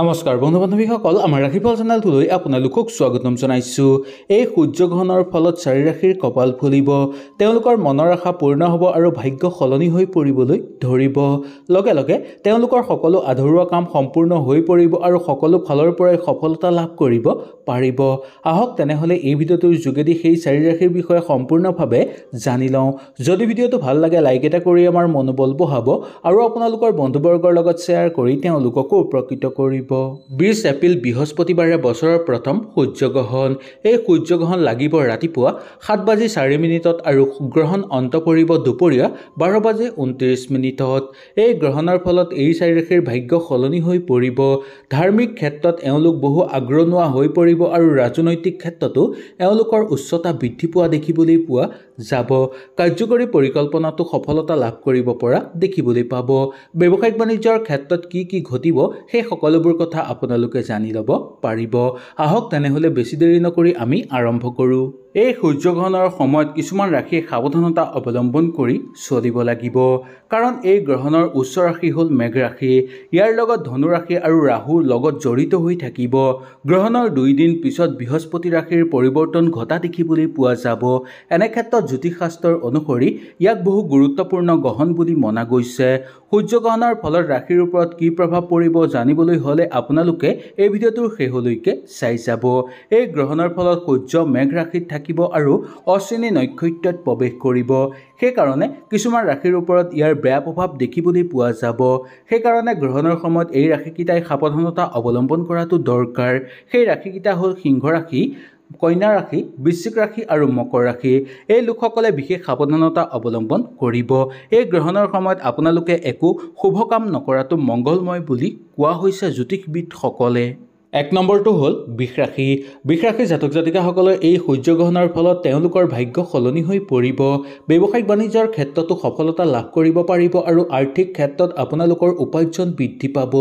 নমস্কাৰ বন্ধু বান্ধৱীসকল আমাৰ ৰাশিফল চেনেলটোলৈ আপোনালোকক স্বাগতম জনাইছোঁ এই সূৰ্যগ্ৰহণৰ ফলত চাৰি ৰাশিৰ কপাল ফুলিব তেওঁলোকৰ মনৰ আশা পূৰ্ণ হ'ব আৰু ভাগ্য সলনি হৈ পৰিবলৈ ধৰিব লগে লগে তেওঁলোকৰ সকলো আধৰুৱা কাম সম্পূৰ্ণ হৈ পৰিব আৰু সকলো ফালৰ পৰাই সফলতা লাভ কৰিব পাৰিব আহক তেনেহ'লে এই ভিডিঅ'টোৰ যোগেদি সেই চাৰি ৰাশিৰ বিষয়ে সম্পূৰ্ণভাৱে জানি লওঁ যদি ভিডিঅ'টো ভাল লাগে লাইক এটা কৰি আমাৰ মনোবল বঢ়াব আৰু আপোনালোকৰ বন্ধুবৰ্গৰ লগত শ্বেয়াৰ কৰি তেওঁলোককো উপকৃত কৰিব পৰিব বিছ এপ্ৰিল বৃহস্পতিবাৰে বছৰৰ প্ৰথম সূৰ্যগ্ৰহণ এই সূৰ্যগ্ৰহণ লাগিব ৰাতিপুৱা সাত বাজি চাৰি মিনিটত আৰু গ্ৰহণ অন্ত পৰিব দুপৰীয়া বাৰ বাজি ঊনত্ৰিছ মিনিটত এই গ্ৰহণৰ ফলত এই চাৰিৰাশিৰ ভাগ্য সলনি হৈ পৰিব ধাৰ্মিক ক্ষেত্ৰত এওঁলোক বহু আগ্ৰণুৱা হৈ পৰিব আৰু ৰাজনৈতিক ক্ষেত্ৰতো এওঁলোকৰ উচ্চতা বৃদ্ধি পোৱা দেখিবলৈ পোৱা যাব কাৰ্যকৰী পৰিকল্পনাটো সফলতা লাভ কৰিব পৰা দেখিবলৈ পাব ব্যৱসায়িক বাণিজ্যৰ ক্ষেত্ৰত কি কি ঘটিব সেই সকলোবোৰ কথা আপোনালোকে জানি ল'ব পাৰিব আহক তেনেহ'লে বেছি দেৰি নকৰি আমি আৰম্ভ কৰোঁ এই সূৰ্যগ্ৰহণৰ সময়ত কিছুমান ৰাশিয়ে সাৱধানতা অৱলম্বন কৰি চলিব লাগিব কাৰণ এই গ্ৰহণৰ উচ্চ ৰাশি হ'ল মেঘ ৰাশি ইয়াৰ লগত ধনুৰাশি আৰু ৰাহুৰ লগত জড়িত হৈ থাকিব গ্ৰহণৰ দুই দিন পিছত বৃহস্পতি ৰাশিৰ পৰিৱৰ্তন ঘটা দেখিবলৈ পোৱা যাব এনে ক্ষেত্ৰত জ্যোতিষশাস্ত্ৰ অনুসৰি ইয়াক বহু গুৰুত্বপূৰ্ণ গ্ৰহণ বুলি মনা গৈছে সূৰ্যগ্ৰহণৰ ফলত ৰাশিৰ ওপৰত কি প্ৰভাৱ পৰিব জানিবলৈ হ'লে আপোনালোকে এই ভিডিঅ'টোৰ শেষলৈকে চাই যাব এই গ্ৰহণৰ ফলত সূৰ্য মেঘৰাশিত ৰাশিত থাকে থাকিব আৰু অশ্বিনী নক্ষত্ৰত প্ৰৱেশ কৰিব সেইকাৰণে কিছুমান ৰাশিৰ ওপৰত ইয়াৰ বেয়া প্ৰভাৱ দেখিবলৈ পোৱা যাব সেইকাৰণে গ্ৰহণৰ সময়ত এই ৰাশিকেইটাই সাৱধানতা অৱলম্বন কৰাটো দৰকাৰ সেই ৰাশিকেইটা হ'ল সিংহ ৰাশি কন্যা ৰাশি বৃশ্চিক ৰাশি আৰু মকৰ ৰাশি এই লোকসকলে বিশেষ সাৱধানতা অৱলম্বন কৰিব এই গ্ৰহণৰ সময়ত আপোনালোকে একো শুভ কাম নকৰাটো মংগলময় বুলি কোৱা হৈছে জ্যোতিষবিদসকলে এক নম্বৰটো হ'ল বিষৰাশি বিষৰাশি জাতক জাতিকাসকলৰ এই সূৰ্যগ্ৰহণৰ ফলত তেওঁলোকৰ ভাগ্য সলনি হৈ পৰিব ব্যৱসায়িক বাণিজ্যৰ ক্ষেত্ৰতো সফলতা লাভ কৰিব পাৰিব আৰু আৰ্থিক ক্ষেত্ৰত আপোনালোকৰ উপাৰ্জন বৃদ্ধি পাব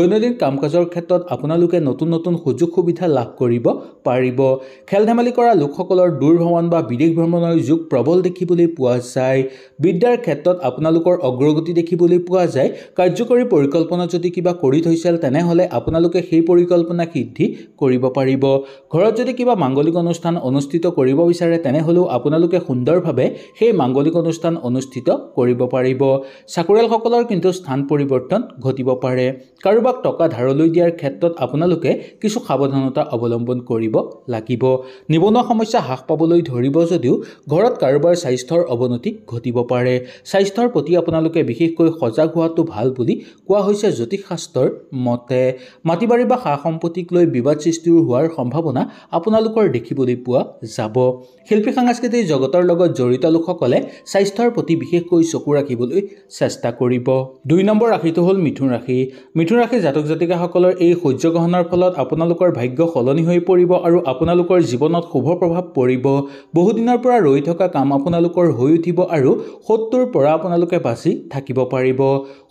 দৈনন্দিন কাম কাজৰ ক্ষেত্ৰত আপোনালোকে নতুন নতুন সুযোগ সুবিধা লাভ কৰিব পাৰিব খেল ধেমালি কৰা লোকসকলৰ দূৰ ভ্ৰমণ বা বিদেশ ভ্ৰমণৰ যুগ প্ৰবল দেখিবলৈ পোৱা যায় বিদ্যাৰ ক্ষেত্ৰত আপোনালোকৰ অগ্ৰগতি দেখিবলৈ পোৱা যায় কাৰ্যকৰী পৰিকল্পনা যদি কিবা কৰি থৈছিল তেনেহ'লে আপোনালোকে সেই পৰিকল্পনা পৰিকল্পনা সিদ্ধি কৰিব পাৰিব ঘৰত যদি কিবা মাংগলিক অনুষ্ঠান অনুষ্ঠিত কৰিব বিচাৰে তেনেহ'লেও আপোনালোকে সুন্দৰভাৱে সেই মাংগলিক অনুষ্ঠান অনুষ্ঠিত কৰিব পাৰিব চাকৰিয়ালসকলৰ কিন্তু স্থান পৰিৱৰ্তন ঘটিব পাৰে কাৰোবাক টকা ধাৰলৈ দিয়াৰ ক্ষেত্ৰত আপোনালোকে কিছু সাৱধানতা অৱলম্বন কৰিব লাগিব নিবনুৱা সমস্যা হ্ৰাস পাবলৈ ধৰিব যদিও ঘৰত কাৰোবাৰ স্বাস্থ্যৰ অৱনতি ঘটিব পাৰে স্বাস্থ্যৰ প্ৰতি আপোনালোকে বিশেষকৈ সজাগ হোৱাটো ভাল বুলি কোৱা হৈছে জ্যোতিষ শাস্ত্ৰৰ মতে মাটি বাৰী বা সা সম দম্পতীক লৈ বিবাদ সৃষ্টি হোৱাৰ সম্ভাৱনা আপোনালোকৰ দেখিবলৈ পোৱা যাব শিল্পী সাংস্কৃতিক জগতৰ লগত জড়িত লোকসকলে স্বাস্থ্যৰ প্ৰতি বিশেষকৈ চকু ৰাখিবলৈ চেষ্টা কৰিব দুই নম্বৰ ৰাশিটো হ'ল মিথুন ৰাশি মিথুন ৰাশি জাতক জাতিকাসকলৰ এই সূৰ্য গ্ৰহণৰ ফলত আপোনালোকৰ ভাগ্য সলনি হৈ পৰিব আৰু আপোনালোকৰ জীৱনত শুভ প্ৰভাৱ পৰিব বহুদিনৰ পৰা ৰৈ থকা কাম আপোনালোকৰ হৈ উঠিব আৰু সত্তুৰ পৰা আপোনালোকে বাচি থাকিব পাৰিব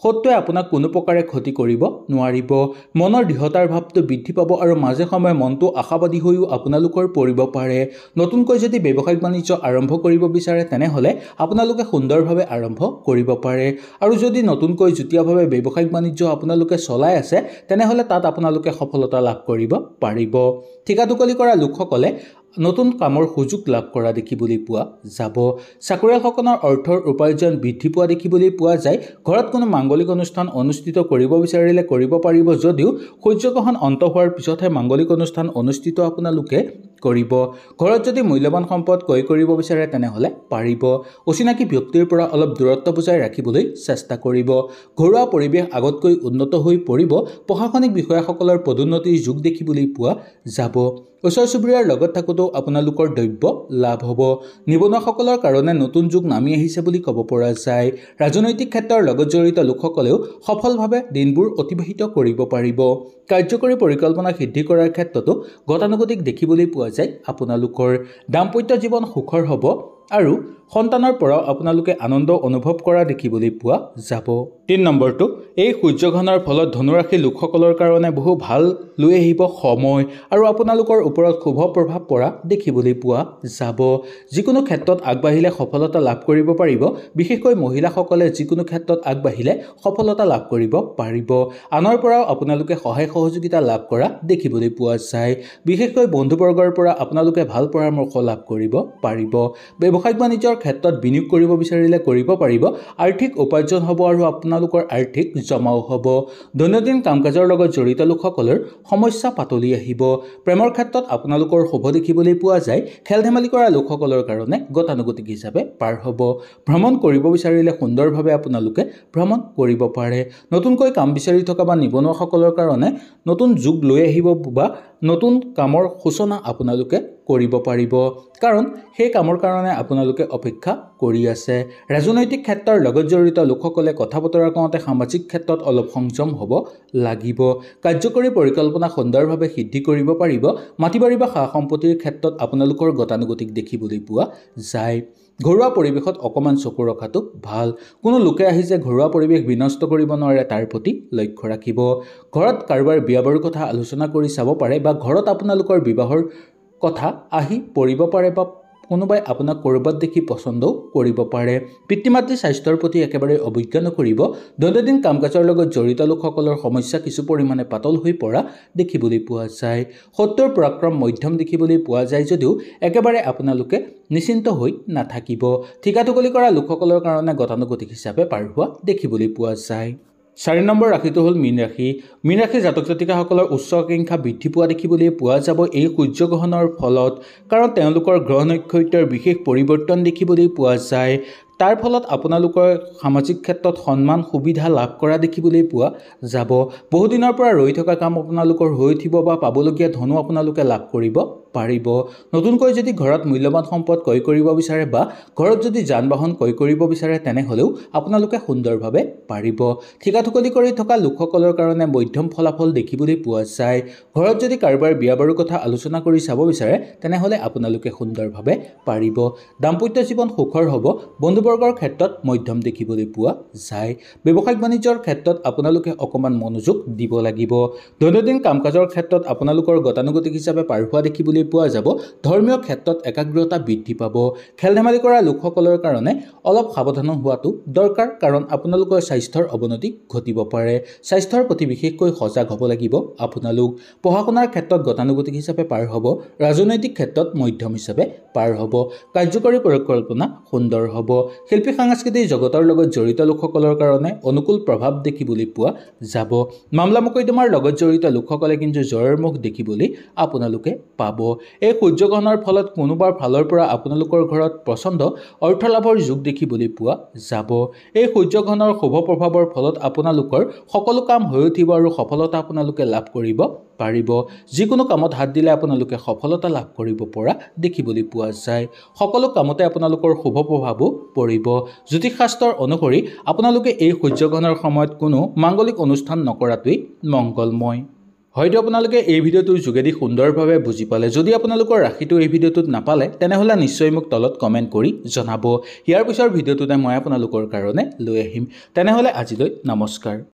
সত্তুৱে আপোনাক কোনো প্ৰকাৰে ক্ষতি কৰিব নোৱাৰিব মনৰ দৃঢ়তাৰ ভাৱটো বৃদ্ধি বৃদ্ধি পাব আৰু মাজে সময়ে মনটো আশাবাদী হৈও আপোনালোকৰ পৰিব পাৰে নতুনকৈ যদি ব্যৱসায়িক বাণিজ্য আৰম্ভ কৰিব বিচাৰে তেনেহ'লে আপোনালোকে সুন্দৰভাৱে আৰম্ভ কৰিব পাৰে আৰু যদি নতুনকৈ যুটীয়াভাৱে ব্যৱসায়িক বাণিজ্য আপোনালোকে চলাই আছে তেনেহ'লে তাত আপোনালোকে সফলতা লাভ কৰিব পাৰিব ঠিকাদোকলি কৰা লোকসকলে নতুন কামৰ সুযোগ লাভ কৰা দেখিবলৈ পোৱা যাব চাকৰিয়ালসকলৰ অৰ্থৰ উপাৰ্জন বৃদ্ধি পোৱা দেখিবলৈ পোৱা যায় ঘৰত কোনো মাংগলিক অনুষ্ঠান অনুষ্ঠিত কৰিব বিচাৰিলে কৰিব পাৰিব যদিও সূৰ্যগ্ৰহণ অন্ত হোৱাৰ পিছতহে মাংগলিক অনুষ্ঠান অনুষ্ঠিত আপোনালোকে কৰিব ঘৰত যদি মূল্যৱান সম্পদ ক্ৰয় কৰিব বিচাৰে তেনেহ'লে পাৰিব অচিনাকি ব্যক্তিৰ পৰা অলপ দূৰত্ব বুজাই ৰাখিবলৈ চেষ্টা কৰিব ঘৰুৱা পৰিৱেশ আগতকৈ উন্নত হৈ পৰিব প্ৰশাসনিক বিষয়াসকলৰ পদোন্নতিৰ যুগ দেখিবলৈ পোৱা যাব ওচৰ চুবুৰীয়াৰ লগত থাকোঁতেও আপোনালোকৰ দ্ৰব্য লাভ হ'ব নিবনুৱাসকলৰ কাৰণে নতুন যুগ নামি আহিছে বুলি ক'ব পৰা যায় ৰাজনৈতিক ক্ষেত্ৰৰ লগত জড়িত লোকসকলেও সফলভাৱে দিনবোৰ অতিবাহিত কৰিব পাৰিব কাৰ্যকৰী পৰিকল্পনা সিদ্ধি কৰাৰ ক্ষেত্ৰতো গতানুগতিক দেখিবলৈ পোৱা যায় আপোনালোকৰ দাম্পত্য জীৱন সুখৰ হ'ব আৰু সন্তানৰ পৰাও আপোনালোকে আনন্দ অনুভৱ কৰা দেখিবলৈ পোৱা যাব তিনি নম্বৰটো এই সূৰ্যগ্ৰহণৰ ফলত ধনুৰাশি লোকসকলৰ কাৰণে বহু ভাল লৈ আহিব সময় আৰু আপোনালোকৰ ওপৰত শুভ প্ৰভাৱ পৰা দেখিবলৈ পোৱা যাব যিকোনো ক্ষেত্ৰত আগবাঢ়িলে সফলতা লাভ কৰিব পাৰিব বিশেষকৈ মহিলাসকলে যিকোনো ক্ষেত্ৰত আগবাঢ়িলে সফলতা লাভ কৰিব পাৰিব আনৰ পৰাও আপোনালোকে সহায় সহযোগিতা লাভ কৰা দেখিবলৈ পোৱা যায় বিশেষকৈ বন্ধুবৰ্গৰ পৰা আপোনালোকে ভাল পৰামৰ্শ লাভ কৰিব পাৰিব ব্যৱসায় ব্যৱসায়িক বাণিজ্যৰ ক্ষেত্ৰত বিনিয়োগ কৰিব বিচাৰিলে কৰিব পাৰিব আৰ্থিক উপাৰ্জন হ'ব আৰু আপোনালোকৰ আৰ্থিক জমাও হ'ব দৈনন্দিন কাম কাজৰ লগত জড়িত লোকসকলৰ সমস্যা পাতলি আহিব প্ৰেমৰ ক্ষেত্ৰত আপোনালোকৰ শুভ দেখিবলৈ পোৱা যায় খেল ধেমালি কৰা লোকসকলৰ কাৰণে গতানুগতিক হিচাপে পাৰ হ'ব ভ্ৰমণ কৰিব বিচাৰিলে সুন্দৰভাৱে আপোনালোকে ভ্ৰমণ কৰিব পাৰে নতুনকৈ কাম বিচাৰি থকা বা নিবনুৱাসকলৰ কাৰণে নতুন যুগ লৈ আহিব বা নতুন কামৰ সূচনা আপোনালোকে কৰিব পাৰিব কাৰণ সেই কামৰ কাৰণে আপোনালোকে অপেক্ষা কৰি আছে ৰাজনৈতিক ক্ষেত্ৰৰ লগত জড়িত লোকসকলে কথা বতৰা কওঁতে সামাজিক ক্ষেত্ৰত অলপ সংযম হ'ব লাগিব কাৰ্যকৰী পৰিকল্পনা সুন্দৰভাৱে সিদ্ধি কৰিব পাৰিব মাটি বাৰী বা সা সম্পত্তিৰ ক্ষেত্ৰত আপোনালোকৰ গতানুগতিক দেখিবলৈ পোৱা যায় ঘৰুৱা পৰিৱেশত অকণমান চকু ৰখাটো ভাল কোনো লোকে আহি যে ঘৰুৱা পৰিৱেশ বিনষ্ট কৰিব নোৱাৰে তাৰ প্ৰতি লক্ষ্য ৰাখিব ঘৰত কাৰোবাৰ বিয়া বাৰুৰ কথা আলোচনা কৰি চাব পাৰে বা ঘৰত আপোনালোকৰ বিবাহৰ কথা আহি পৰিব পাৰে বা কোনোবাই আপোনাক ক'ৰবাত দেখি পচন্দও কৰিব পাৰে পিতৃ মাতৃ স্বাস্থ্যৰ প্ৰতি একেবাৰে অভিজ্ঞ নকৰিব দৈনন্দিন কাম কাজৰ লগত জড়িত লোকসকলৰ সমস্যা কিছু পৰিমাণে পাতল হৈ পৰা দেখিবলৈ পোৱা যায় সত্যৰ পৰাক্ৰম মধ্যম দেখিবলৈ পোৱা যায় যদিও একেবাৰে আপোনালোকে নিশ্চিন্ত হৈ নাথাকিব ঠিকাটুকলি কৰা লোকসকলৰ কাৰণে গতানুগতিক হিচাপে পাৰ হোৱা দেখিবলৈ পোৱা যায় চাৰি নম্বৰ ৰাশিটো হ'ল মীন ৰাশি মীন ৰাশি জাতক জাতিকাসকলৰ উচ্চ আকাংক্ষা বৃদ্ধি পোৱা দেখিবলৈ পোৱা যাব এই সূৰ্যগ্ৰহণৰ ফলত কাৰণ তেওঁলোকৰ গ্ৰহ নক্ষত্ৰৰ বিশেষ পৰিৱৰ্তন দেখিবলৈ পোৱা যায় তাৰ ফলত আপোনালোকৰ সামাজিক ক্ষেত্ৰত সন্মান সুবিধা লাভ কৰা দেখিবলৈ পোৱা যাব বহুদিনৰ পৰা ৰৈ থকা কাম আপোনালোকৰ হৈ উঠিব বা পাবলগীয়া ধনো আপোনালোকে লাভ কৰিব পাৰিব নতুনকৈ যদি ঘৰত মূল্যৱান সম্পদ ক্ৰয় কৰিব বিচাৰে বা ঘৰত যদি যান বাহন ক্ৰয় কৰিব বিচাৰে তেনেহ'লেও আপোনালোকে সুন্দৰভাৱে পাৰিব ঠিকা ঠুকলি কৰি থকা লোকসকলৰ কাৰণে মধ্যম ফলাফল দেখিবলৈ পোৱা যায় ঘৰত যদি কাৰোবাৰ বিয়া বাৰুৰ কথা আলোচনা কৰি চাব বিচাৰে তেনেহ'লে আপোনালোকে সুন্দৰভাৱে পাৰিব দাম্পত্য জীৱন সুখৰ হ'ব বন্ধুবৰ বৰ্গৰ ক্ষেত্ৰত মধ্যম দেখিবলৈ পোৱা যায় ব্যৱসায়িক বাণিজ্যৰ ক্ষেত্ৰত আপোনালোকে অকণমান মনোযোগ দিব লাগিব দৈনন্দিন কাম কাজৰ ক্ষেত্ৰত আপোনালোকৰ গতানুগতিক হিচাপে পাৰ হোৱা দেখিবলৈ পোৱা যাব ধৰ্মীয় ক্ষেত্ৰত একাগ্ৰতা বৃদ্ধি পাব খেল ধেমালি কৰা লোকসকলৰ কাৰণে অলপ সাৱধান হোৱাটো দৰকাৰ কাৰণ আপোনালোকৰ স্বাস্থ্যৰ অৱনতি ঘটিব পাৰে স্বাস্থ্যৰ প্ৰতি বিশেষকৈ সজাগ হ'ব লাগিব আপোনালোক পঢ়া শুনাৰ ক্ষেত্ৰত গতানুগতিক হিচাপে পাৰ হ'ব ৰাজনৈতিক ক্ষেত্ৰত মধ্যম হিচাপে পাৰ হ'ব কাৰ্যকৰী পৰিকল্পনা সুন্দৰ হ'ব শিল্পী সাংস্কৃতিক জগতৰ লগত জড়িত লোকসকলৰ কাৰণে অনুকূল প্ৰভাৱ দেখি পোৱা যাব মামলা মোকৈদমাৰ লগত জড়িত লোকসকলে কিন্তু জয়ৰ মুখ দেখিবলৈ আপোনালোকে পাব এই সূৰ্যগ্ৰহণৰ ফলত কোনোবাৰ ফালৰ পৰা আপোনালোকৰ ঘৰত প্ৰচণ্ড অৰ্থ লাভৰ যুগ দেখিবলৈ পোৱা যাব এই সূৰ্যগ্ৰহণৰ শুভ প্ৰভাৱৰ ফলত আপোনালোকৰ সকলো কাম হৈ উঠিব আৰু সফলতা আপোনালোকে লাভ কৰিব পাৰিব যিকোনো কামত হাত দিলে আপোনালোকে সফলতা লাভ কৰিব পৰা দেখিবলৈ পোৱা যায় সকলো কামতে আপোনালোকৰ শুভ প্ৰভাৱো পৰিব জ্যোতিষশাস্ত্ৰ অনুসৰি আপোনালোকে এই সূৰ্যগ্ৰহণৰ সময়ত কোনো মাংগলিক অনুষ্ঠান নকৰাটোৱেই মংগলময় হয়তো আপোনালোকে এই ভিডিঅ'টোৰ যোগেদি সুন্দৰভাৱে বুজি পালে যদি আপোনালোকৰ ৰাশিটো এই ভিডিঅ'টোত নাপালে তেনেহ'লে নিশ্চয় মোক তলত কমেণ্ট কৰি জনাব ইয়াৰ পিছৰ ভিডিঅ'টোতে মই আপোনালোকৰ কাৰণে লৈ আহিম তেনেহ'লে আজিলৈ নমস্কাৰ